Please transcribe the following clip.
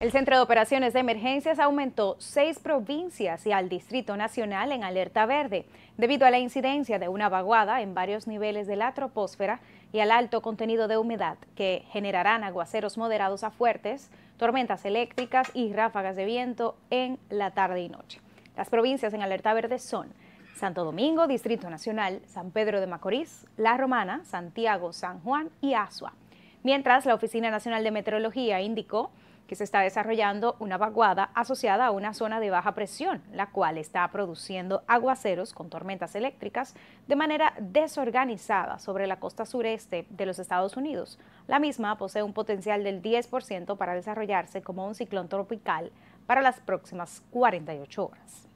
El Centro de Operaciones de Emergencias aumentó seis provincias y al Distrito Nacional en alerta verde, debido a la incidencia de una vaguada en varios niveles de la troposfera y al alto contenido de humedad, que generarán aguaceros moderados a fuertes, tormentas eléctricas y ráfagas de viento en la tarde y noche. Las provincias en alerta verde son Santo Domingo, Distrito Nacional, San Pedro de Macorís, La Romana, Santiago, San Juan y Asua. Mientras, la Oficina Nacional de Meteorología indicó que se está desarrollando una vaguada asociada a una zona de baja presión, la cual está produciendo aguaceros con tormentas eléctricas de manera desorganizada sobre la costa sureste de los Estados Unidos. La misma posee un potencial del 10% para desarrollarse como un ciclón tropical para las próximas 48 horas.